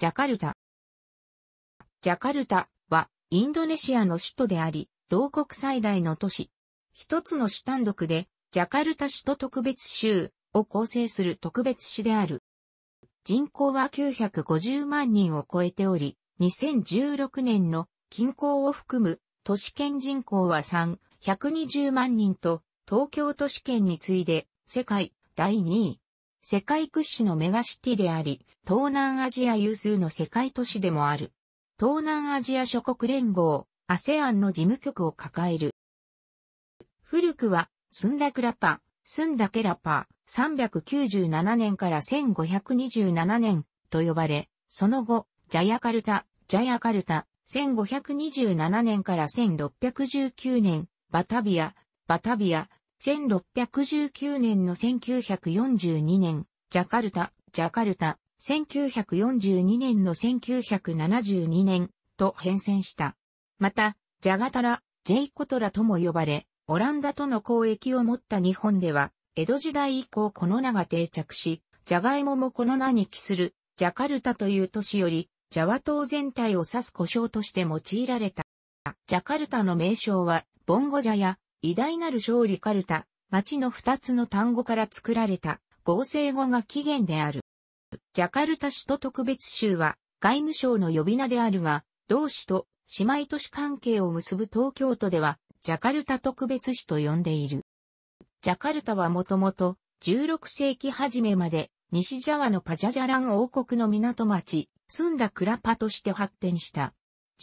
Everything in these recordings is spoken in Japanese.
ジャカルタ。ジャカルタはインドネシアの首都であり、同国最大の都市。一つの主単独で、ジャカルタ首都特別州を構成する特別市である。人口は950万人を超えており、2016年の近郊を含む都市圏人口は3、120万人と、東京都市圏に次いで世界第2位。世界屈指のメガシティであり、東南アジア有数の世界都市でもある。東南アジア諸国連合、アセアンの事務局を抱える。古くは、スンダクラパ、スンダケラパ、397年から1527年と呼ばれ、その後、ジャヤカルタ、ジャヤカルタ、1527年から1619年、バタビア、バタビア、1619年の1942年、ジャカルタ、ジャカルタ、1942年の1972年と変遷した。また、ジャガタラ、ジェイコトラとも呼ばれ、オランダとの交易を持った日本では、江戸時代以降この名が定着し、ジャガイモもこの名に帰する、ジャカルタという都市より、ジャワ島全体を指す故障として用いられた。ジャカルタの名称は、ボンゴジャや偉大なる勝利カルタ、町の二つの単語から作られた合成語が起源である。ジャカルタ首都特別州は外務省の呼び名であるが、同市と姉妹都市関係を結ぶ東京都ではジャカルタ特別市と呼んでいる。ジャカルタはもともと16世紀初めまで西ジャワのパジャジャラン王国の港町、スンダクラパとして発展した。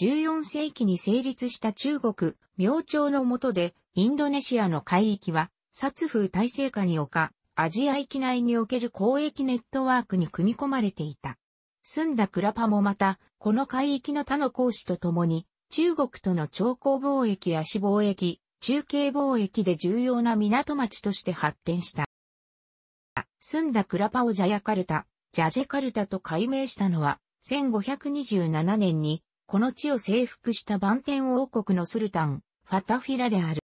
14世紀に成立した中国、明朝の下でインドネシアの海域は、殺風体制下に置か、アジア域内における交易ネットワークに組み込まれていた。住んだクラパもまた、この海域の他の講師と共に、中国との長江貿易や死貿易、中継貿易で重要な港町として発展した。住んだクラパをジャヤカルタ、ジャジェカルタと改名したのは、1527年に、この地を征服した万天王国のスルタン、ファタフィラである。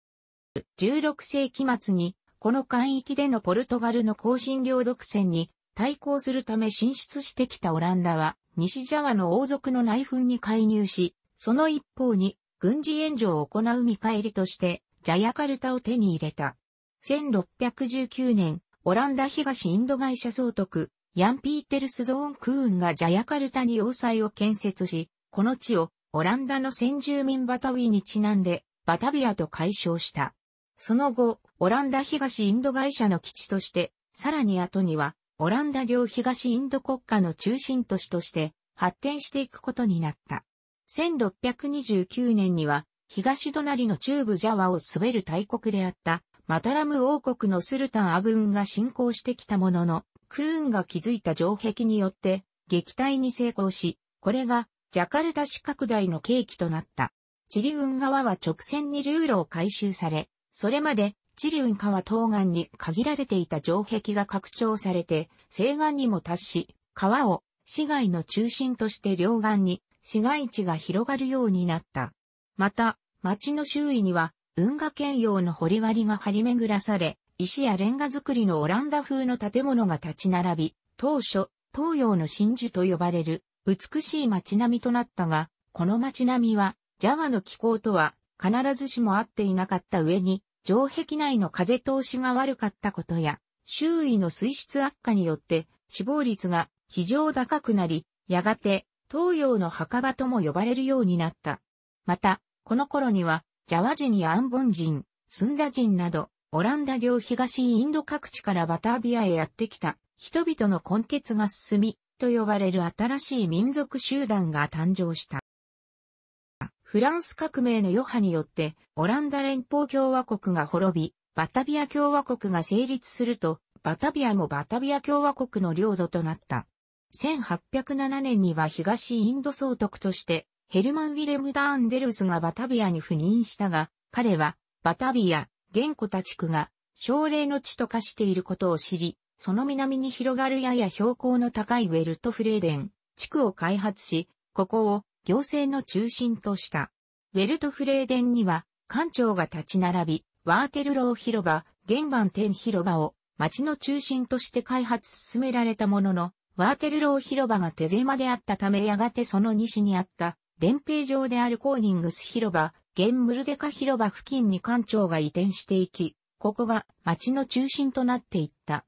16世紀末に、この海域でのポルトガルの香辛料独占に対抗するため進出してきたオランダは、西ジャワの王族の内紛に介入し、その一方に軍事援助を行う見返りとして、ジャヤカルタを手に入れた。1619年、オランダ東インド会社総督、ヤン・ピーテルス・ゾーン・クーンがジャヤカルタに要塞を建設し、この地をオランダの先住民バタウィにちなんで、バタビアと解消した。その後、オランダ東インド会社の基地として、さらに後には、オランダ領東インド国家の中心都市として発展していくことになった。1629年には、東隣の中部ジャワを滑る大国であった、マタラム王国のスルタンアグンが侵攻してきたものの、クーンが築いた城壁によって、撃退に成功し、これが、ジャカルタ市拡大の契機となった。チリ軍側は直線にルールを回収され、それまで、知ン川東岸に限られていた城壁が拡張されて、西岸にも達し、川を市街の中心として両岸に市街地が広がるようになった。また、町の周囲には、運河兼用の掘割が張り巡らされ、石やレンガ造りのオランダ風の建物が立ち並び、当初、東洋の真珠と呼ばれる美しい街並みとなったが、この街並みは、ジャワの気候とは必ずしも合っていなかった上に、城壁内の風通しが悪かったことや、周囲の水質悪化によって死亡率が非常高くなり、やがて東洋の墓場とも呼ばれるようになった。また、この頃には、ジャワ人やアンボン人、スンダ人など、オランダ領東インド各地からバタービアへやってきた人々の根血が進み、と呼ばれる新しい民族集団が誕生した。フランス革命の余波によって、オランダ連邦共和国が滅び、バタビア共和国が成立すると、バタビアもバタビア共和国の領土となった。1807年には東インド総督として、ヘルマン・ウィレム・ダーンデルスがバタビアに赴任したが、彼は、バタビア、ンコタ地区が、奨励の地と化していることを知り、その南に広がるやや標高の高いウェルトフレーデン地区を開発し、ここを行政の中心とした。ウェルトフレーデンには、官庁が立ち並び、ワーテルロー広場、玄番天広場を町の中心として開発進められたものの、ワーテルロー広場が手狭であったためやがてその西にあった連平城であるコーニングス広場、現ムルデカ広場付近に官庁が移転していき、ここが町の中心となっていった。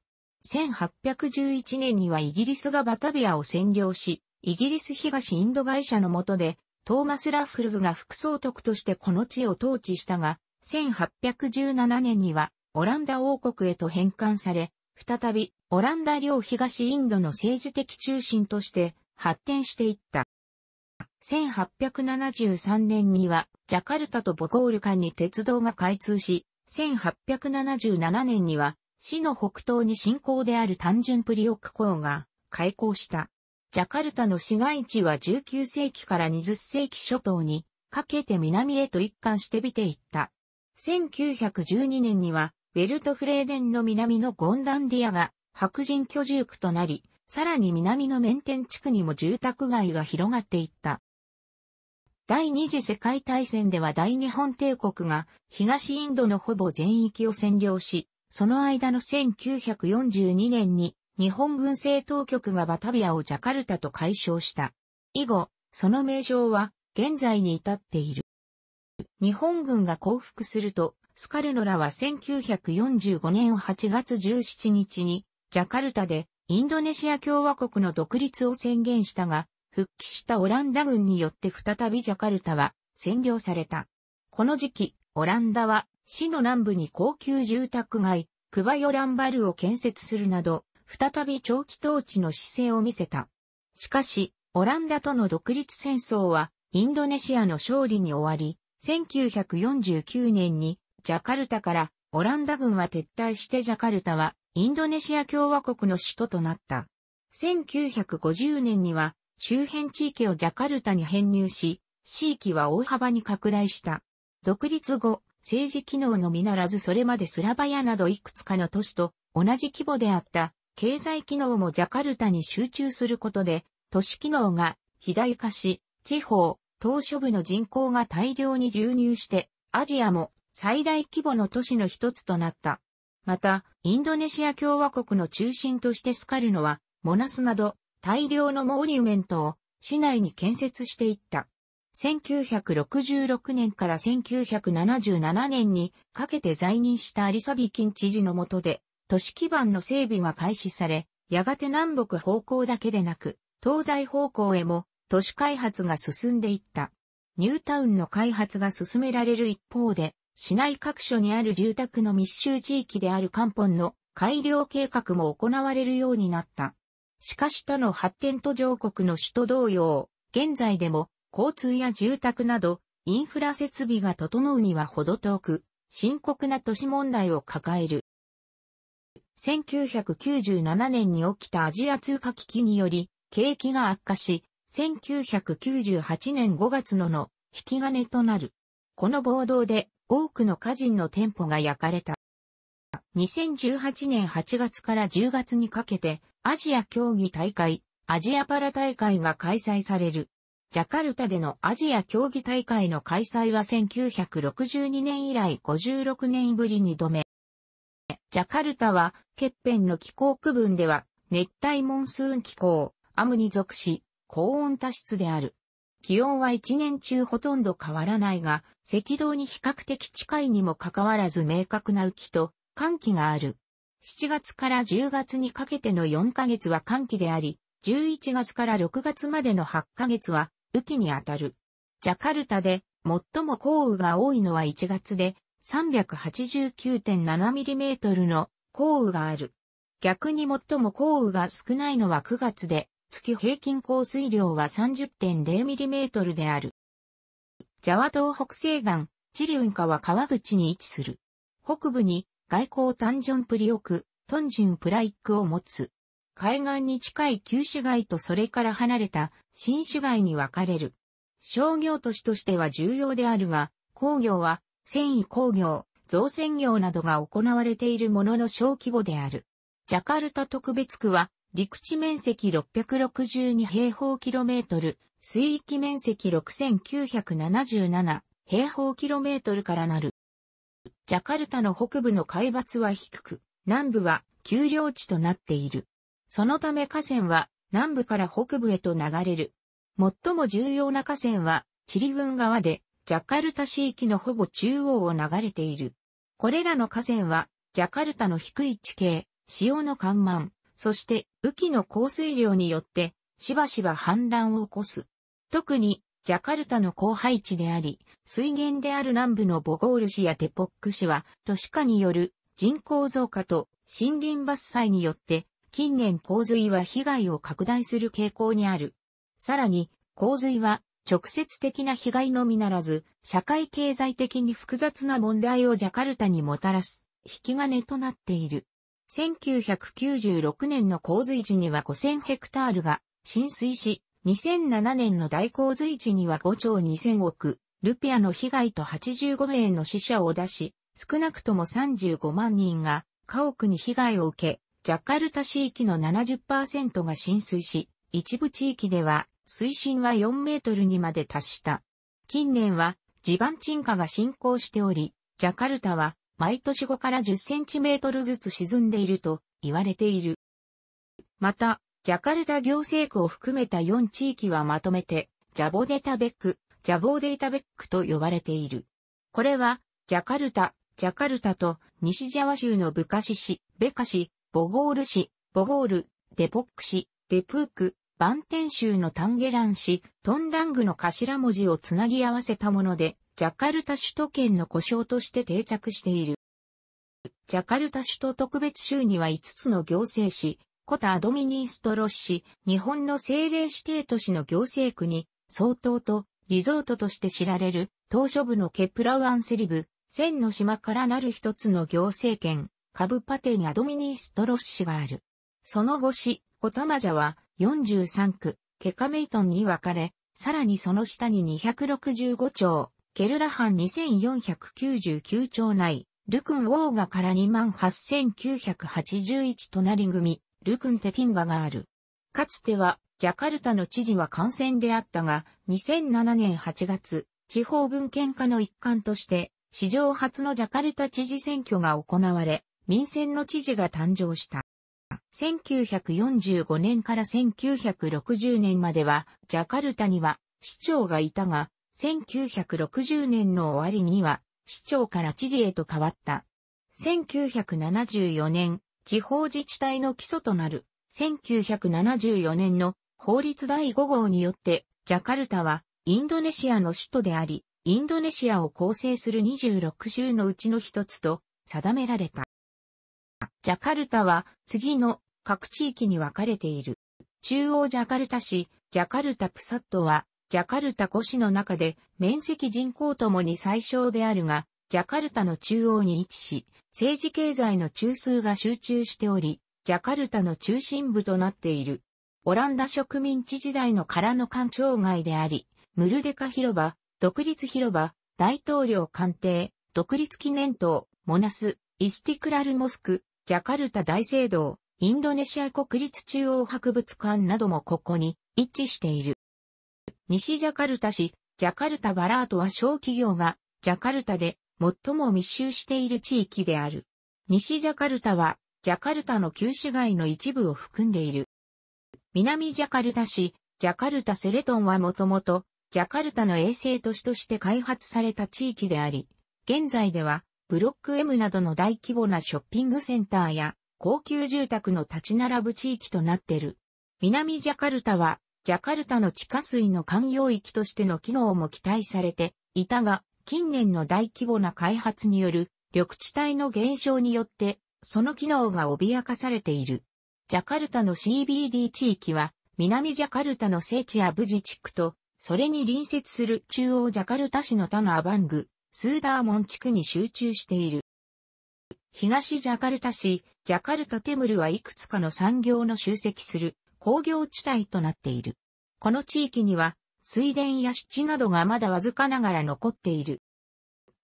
1811年にはイギリスがバタビアを占領し、イギリス東インド会社の下で、トーマス・ラッフルズが副総督としてこの地を統治したが、1817年にはオランダ王国へと返還され、再びオランダ領東インドの政治的中心として発展していった。1873年にはジャカルタとボゴール間に鉄道が開通し、1877年には市の北東に進行である単純プリオク港が開港した。ジャカルタの市街地は19世紀から20世紀初頭にかけて南へと一貫して見ていった。1912年にはウェルトフレーデンの南のゴンダンディアが白人居住区となり、さらに南のメンテン地区にも住宅街が広がっていった。第二次世界大戦では大日本帝国が東インドのほぼ全域を占領し、その間の1942年に日本軍政当局がバタビアをジャカルタと解消した。以後、その名称は現在に至っている。日本軍が降伏すると、スカルノラは1945年8月17日に、ジャカルタでインドネシア共和国の独立を宣言したが、復帰したオランダ軍によって再びジャカルタは占領された。この時期、オランダは市の南部に高級住宅街、クバヨランバルを建設するなど、再び長期統治の姿勢を見せた。しかし、オランダとの独立戦争は、インドネシアの勝利に終わり、1949年に、ジャカルタから、オランダ軍は撤退してジャカルタは、インドネシア共和国の首都となった。1950年には、周辺地域をジャカルタに編入し、地域は大幅に拡大した。独立後、政治機能のみならずそれまでスラバヤなどいくつかの都市と同じ規模であった経済機能もジャカルタに集中することで、都市機能が肥大化し、地方、島嶼部の人口が大量に流入して、アジアも最大規模の都市の一つとなった。また、インドネシア共和国の中心としてスカルノは、モナスなど大量のモーニュメントを市内に建設していった。1966年から1977年にかけて在任したアリサビキン知事のもとで、都市基盤の整備が開始され、やがて南北方向だけでなく、東西方向へも都市開発が進んでいった。ニュータウンの開発が進められる一方で、市内各所にある住宅の密集地域である漢本の改良計画も行われるようになった。しかし他の発展途上国の首都同様、現在でも交通や住宅などインフラ設備が整うには程遠く、深刻な都市問題を抱える。1997年に起きたアジア通貨危機により、景気が悪化し、1998年5月のの引き金となる。この暴動で多くの家人の店舗が焼かれた。2018年8月から10月にかけてアジア競技大会、アジアパラ大会が開催される。ジャカルタでのアジア競技大会の開催は1962年以来56年ぶりに止め、ジャカルタは、欠片の気候区分では、熱帯モンスーン気候、アムに属し、高温多湿である。気温は一年中ほとんど変わらないが、赤道に比較的近いにもかかわらず明確な雨季と寒気がある。7月から10月にかけての4ヶ月は寒気であり、11月から6月までの8ヶ月は雨季にあたる。ジャカルタで最も降雨が多いのは1月で、389.7mm の降雨がある。逆に最も降雨が少ないのは9月で、月平均降水量は 30.0mm である。ジャワ島北西岸、チリウンカは川口に位置する。北部に外交タンジョンプリオク、トンジュンプライックを持つ。海岸に近い旧市街とそれから離れた新市街に分かれる。商業都市としては重要であるが、工業は繊維工業、造船業などが行われているものの小規模である。ジャカルタ特別区は、陸地面積662平方キロメートル、水域面積6977平方キロメートルからなる。ジャカルタの北部の海抜は低く、南部は丘陵地となっている。そのため河川は南部から北部へと流れる。最も重要な河川はチリ軍川でジャカルタ市域のほぼ中央を流れている。これらの河川は、ジャカルタの低い地形、潮の緩慢、そして雨季の降水量によって、しばしば氾濫を起こす。特に、ジャカルタの荒廃地であり、水源である南部のボゴール市やテポック市は、都市化による人口増加と森林伐採によって、近年洪水は被害を拡大する傾向にある。さらに、洪水は直接的な被害のみならず、社会経済的に複雑な問題をジャカルタにもたらす、引き金となっている。1996年の洪水時には5000ヘクタールが浸水し、2007年の大洪水時には5兆2000億、ルピアの被害と85名の死者を出し、少なくとも35万人が家屋に被害を受け、ジャカルタ地域の70%が浸水し、一部地域では水深は4メートルにまで達した。近年は地盤沈下が進行しており、ジャカルタは毎年5から10センチメートルずつ沈んでいると言われている。また、ジャカルタ行政区を含めた4地域はまとめて、ジャボデタベック、ジャボデータベックと呼ばれている。これは、ジャカルタ、ジャカルタと西ジャワ州のブカシ市、ベカ市、ボゴール市、ボゴール、デポック市、デプーク、万天州のタンゲラン市、トンダングの頭文字をつなぎ合わせたもので、ジャカルタ首都圏の故障として定着している。ジャカルタ首都特別州には5つの行政市、コタ・アドミニストロッシ、日本の政令指定都市の行政区に、総統とリゾートとして知られる、島書部のケプラウアンセリブ、千の島からなる一つの行政県、カブパテにアドミニストロッシがある。その後市、コタマジャは、43区、ケカメイトンに分かれ、さらにその下に265町、ケルラハン2499町内、ルクンウォーガから28981隣組、ルクンテティンガがある。かつては、ジャカルタの知事は感染であったが、2007年8月、地方文献化の一環として、史上初のジャカルタ知事選挙が行われ、民選の知事が誕生した。1945年から1960年までは、ジャカルタには市長がいたが、1960年の終わりには、市長から知事へと変わった。1974年、地方自治体の基礎となる、1974年の法律第5号によって、ジャカルタはインドネシアの首都であり、インドネシアを構成する26州のうちの一つと定められた。ジャカルタは次の各地域に分かれている。中央ジャカルタ市、ジャカルタプサットは、ジャカルタ古市の中で面積人口ともに最小であるが、ジャカルタの中央に位置し、政治経済の中枢が集中しており、ジャカルタの中心部となっている。オランダ植民地時代の空の官庁街であり、ムルデカ広場、独立広場、大統領官邸、独立記念塔、モナス、イスティクラルモスク、ジャカルタ大聖堂、インドネシア国立中央博物館などもここに一致している。西ジャカルタ市、ジャカルタバラートは小企業がジャカルタで最も密集している地域である。西ジャカルタはジャカルタの旧市街の一部を含んでいる。南ジャカルタ市、ジャカルタセレトンはもともとジャカルタの衛星都市として開発された地域であり、現在ではブロック M などの大規模なショッピングセンターや高級住宅の立ち並ぶ地域となってる。南ジャカルタは、ジャカルタの地下水の環用域としての機能も期待されていたが、近年の大規模な開発による緑地帯の減少によって、その機能が脅かされている。ジャカルタの CBD 地域は、南ジャカルタの聖地アブジ地区と、それに隣接する中央ジャカルタ市の他のアバング、スーダーモン地区に集中している。東ジャカルタ市、ジャカルタテムルはいくつかの産業の集積する工業地帯となっている。この地域には水田や湿地などがまだわずかながら残っている。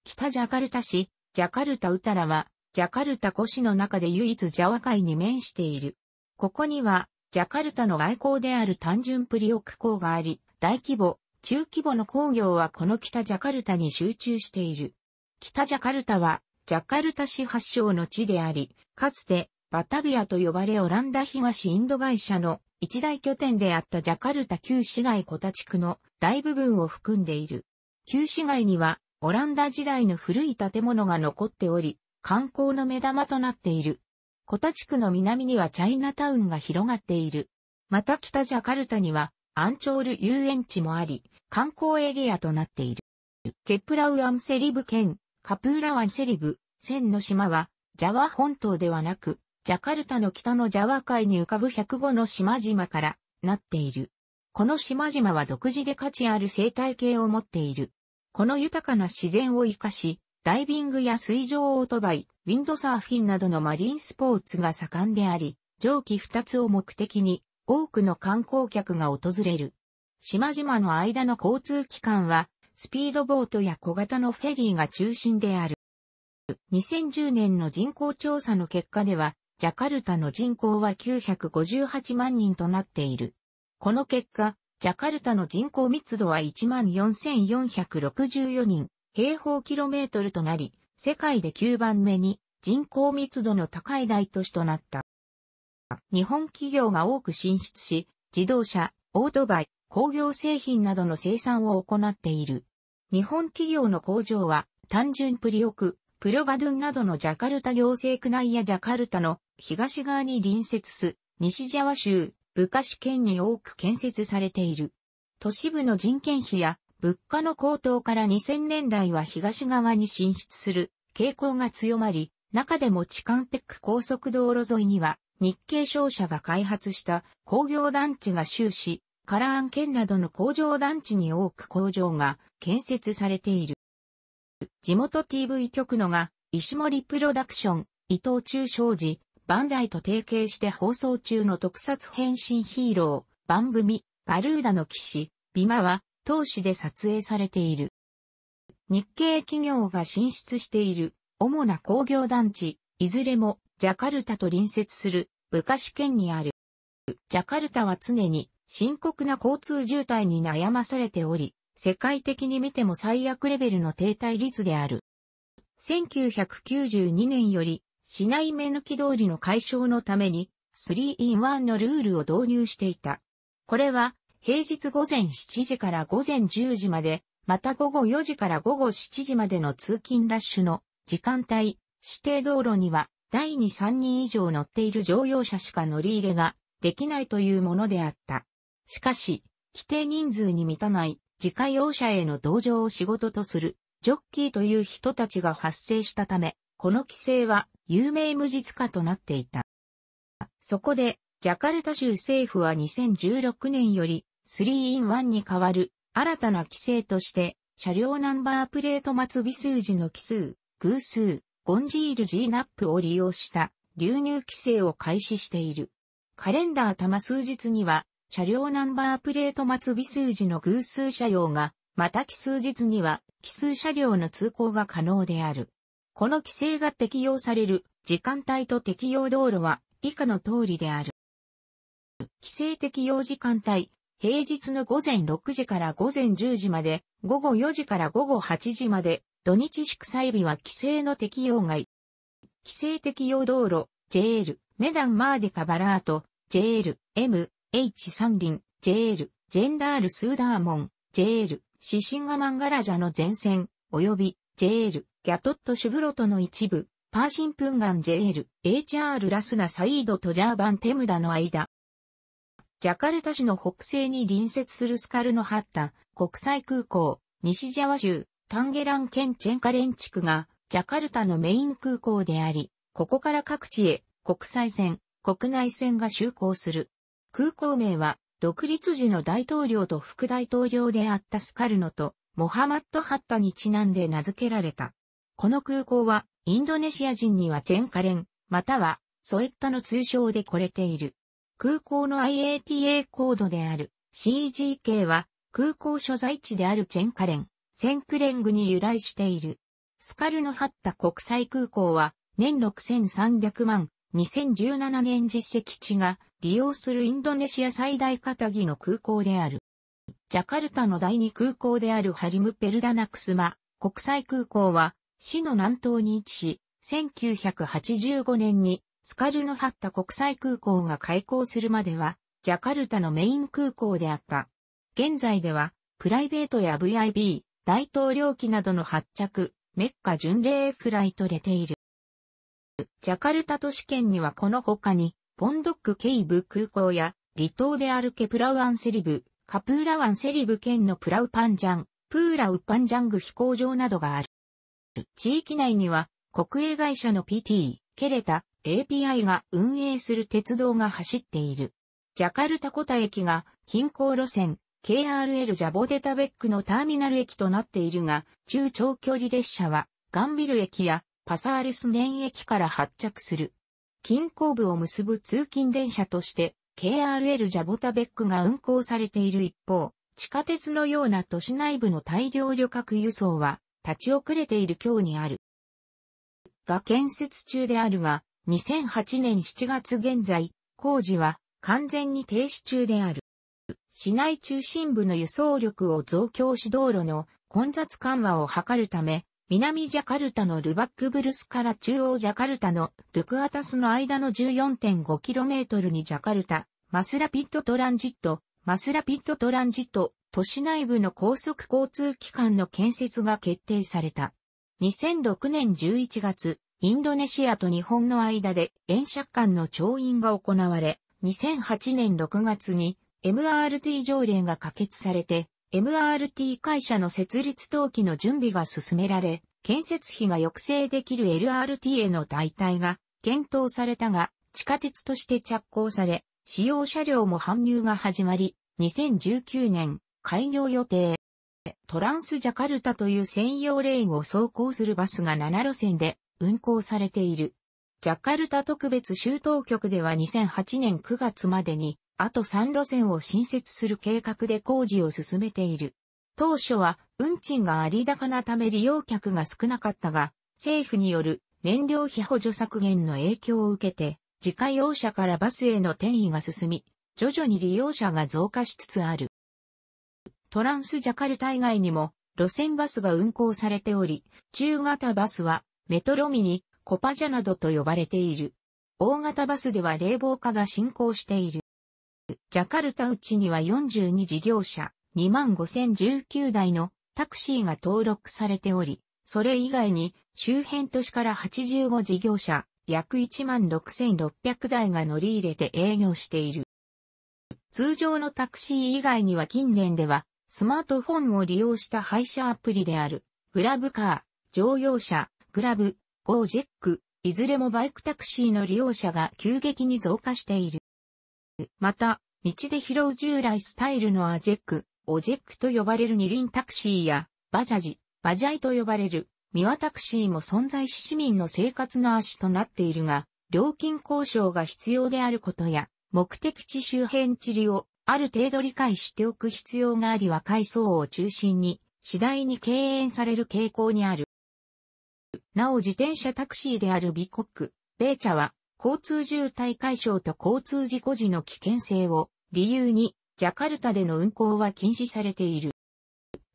北ジャカルタ市、ジャカルタウタラは、ジャカルタ古市の中で唯一ジャワ海に面している。ここには、ジャカルタの外交である単純プリオク港があり、大規模中規模の工業はこの北ジャカルタに集中している。北ジャカルタは、ジャカルタ市発祥の地であり、かつて、バタビアと呼ばれオランダ東インド会社の一大拠点であったジャカルタ旧市街コタ地区の大部分を含んでいる。旧市街には、オランダ時代の古い建物が残っており、観光の目玉となっている。コタ地区の南にはチャイナタウンが広がっている。また北ジャカルタにはアンチョール遊園地もあり、観光エリアとなっている。ケプラウアンセリブ県、カプーラワンセリブ、千の島は、ジャワ本島ではなく、ジャカルタの北のジャワ海に浮かぶ105の島々からなっている。この島々は独自で価値ある生態系を持っている。この豊かな自然を生かし、ダイビングや水上オートバイ、ウィンドサーフィンなどのマリンスポーツが盛んであり、蒸気2つを目的に多くの観光客が訪れる。島々の間の交通機関は、スピードボートや小型のフェリーが中心である。2010年の人口調査の結果では、ジャカルタの人口は958万人となっている。この結果、ジャカルタの人口密度は14,464人、平方キロメートルとなり、世界で9番目に人口密度の高い大都市となった。日本企業が多く進出し、自動車、オートバイ、工業製品などの生産を行っている。日本企業の工場は、単純プリオク、プロバドゥンなどのジャカルタ行政区内やジャカルタの東側に隣接す、西ジャワ州、部下市県に多く建設されている。都市部の人件費や物価の高騰から2000年代は東側に進出する傾向が強まり、中でもチカンペック高速道路沿いには日系商社が開発した工業団地が終始、カラーン県などの工場団地に多く工場が建設されている。地元 TV 局のが、石森プロダクション、伊藤忠商事、バンダイと提携して放送中の特撮変身ヒーロー、番組、ガルーダの騎士、ビマは、当資で撮影されている。日系企業が進出している主な工業団地、いずれもジャカルタと隣接する昔県にある。ジャカルタは常に深刻な交通渋滞に悩まされており、世界的に見ても最悪レベルの停滞率である。1992年より、市内目抜き通りの解消のために、3-in-1 のルールを導入していた。これは、平日午前7時から午前10時まで、また午後4時から午後7時までの通勤ラッシュの時間帯、指定道路には、第2、3人以上乗っている乗用車しか乗り入れができないというものであった。しかし、規定人数に満たない自家用車への同乗を仕事とするジョッキーという人たちが発生したため、この規制は有名無実化となっていた。そこで、ジャカルタ州政府は2016年より 3-in-1 に代わる新たな規制として、車両ナンバープレート末尾数字の奇数、偶数、ゴンジール G ナップを利用した流入規制を開始している。カレンダー玉数日には車両ナンバープレート末尾数字の偶数車両が、また奇数日には奇数車両の通行が可能である。この規制が適用される時間帯と適用道路は以下の通りである。規制適用時間帯、平日の午前6時から午前10時まで、午後4時から午後8時まで、土日祝祭日は規制の適用外。規制適用道路、JL、メダンマーディカバラート、JL、M、H 三輪、JL、ジェンダール・スーダーモン、JL、シシンガマンガラジャの前線、及び JL、ギャトット・シュブロトの一部、パーシンプンガン JL、HR ラスナサイードとジャーバンテムダの間。ジャカルタ市の北西に隣接するスカルのハッタ、国際空港、西ジャワ州、タンゲラン県チェンカレン地区が、ジャカルタのメイン空港であり、ここから各地へ、国際線、国内線が就航する。空港名は、独立時の大統領と副大統領であったスカルノと、モハマッド・ハッタにちなんで名付けられた。この空港は、インドネシア人にはチェンカレン、または、ソエッタの通称でこれている。空港の IATA コードである CGK は空港所在地であるチェンカレン、センクレングに由来している。スカルノハッタ国際空港は年6300万2017年実績地が利用するインドネシア最大肩着の空港である。ジャカルタの第二空港であるハリム・ペルダナクスマ国際空港は市の南東に位置し、1985年にスカルノハッタ国際空港が開港するまではジャカルタのメイン空港であった。現在ではプライベートや VIB、大統領機などの発着、メッカ巡礼フライトれている。ジャカルタ都市圏にはこの他に、ポンドックケイブ空港や、離島であるケプラウアンセリブ、カプーラワンセリブ県のプラウパンジャン、プーラウパンジャング飛行場などがある。地域内には、国営会社の PT、ケレタ、API が運営する鉄道が走っている。ジャカルタコタ駅が近郊路線 KRL ジャボデタベックのターミナル駅となっているが、中長距離列車はガンビル駅やパサールスネ駅から発着する。近郊部を結ぶ通勤電車として、KRL ジャボタベックが運行されている一方、地下鉄のような都市内部の大量旅客輸送は、立ち遅れている今日にある。が建設中であるが、2008年7月現在、工事は完全に停止中である。市内中心部の輸送力を増強し道路の混雑緩和を図るため、南ジャカルタのルバックブルスから中央ジャカルタのドゥクアタスの間の 14.5km にジャカルタ、マスラピットトランジット、マスラピットトランジット、都市内部の高速交通機関の建設が決定された。2006年11月、インドネシアと日本の間で円借間の調印が行われ、2008年6月に MRT 条例が可決されて、MRT 会社の設立登記の準備が進められ、建設費が抑制できる LRT への代替が検討されたが、地下鉄として着工され、使用車両も搬入が始まり、2019年開業予定。トランスジャカルタという専用レーンを走行するバスが7路線で運行されている。ジャカルタ特別州当局では2008年9月までにあと3路線を新設する計画で工事を進めている。当初は運賃がり。高なため利用客が少なかったが、政府による燃料費補助削減の影響を受けて、自家用車からバスへの転移が進み、徐々に利用者が増加しつつある。トランスジャカルタ以外にも路線バスが運行されており、中型バスはメトロミニ、コパジャなどと呼ばれている。大型バスでは冷房化が進行している。ジャカルタうちには42事業者、25,019台のタクシーが登録されており、それ以外に周辺都市から85事業者、約16,600台が乗り入れて営業している。通常のタクシー以外には近年では、スマートフォンを利用した配車アプリである、グラブカー、乗用車、グラブ、ゴージェック、いずれもバイクタクシーの利用者が急激に増加している。また、道で拾う従来スタイルのアジェック、オジェックと呼ばれる二輪タクシーや、バジャジ、バジャイと呼ばれる、ミワタクシーも存在し市民の生活の足となっているが、料金交渉が必要であることや、目的地周辺地理をある程度理解しておく必要があり若い層を中心に次第に敬遠される傾向にある。なお自転車タクシーであるベ国、チャは交通渋滞解消と交通事故時の危険性を理由に、ジャカルタでの運行は禁止されている。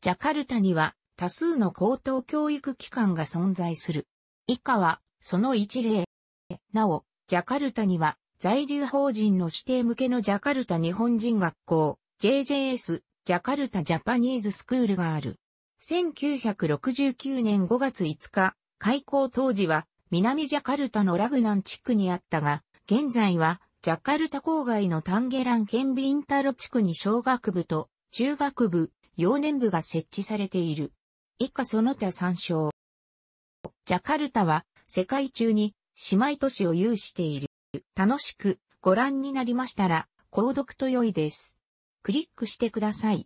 ジャカルタには多数の高等教育機関が存在する。以下は、その一例。なお、ジャカルタには、在留法人の指定向けのジャカルタ日本人学校、JJS、ジャカルタジャパニーズスクールがある。1969年5月5日、開校当時は、南ジャカルタのラグナン地区にあったが、現在はジャカルタ郊外のタンゲラン県ビンタロ地区に小学部と中学部、幼年部が設置されている。以下その他参照。ジャカルタは世界中に姉妹都市を有している。楽しくご覧になりましたら、購読と良いです。クリックしてください。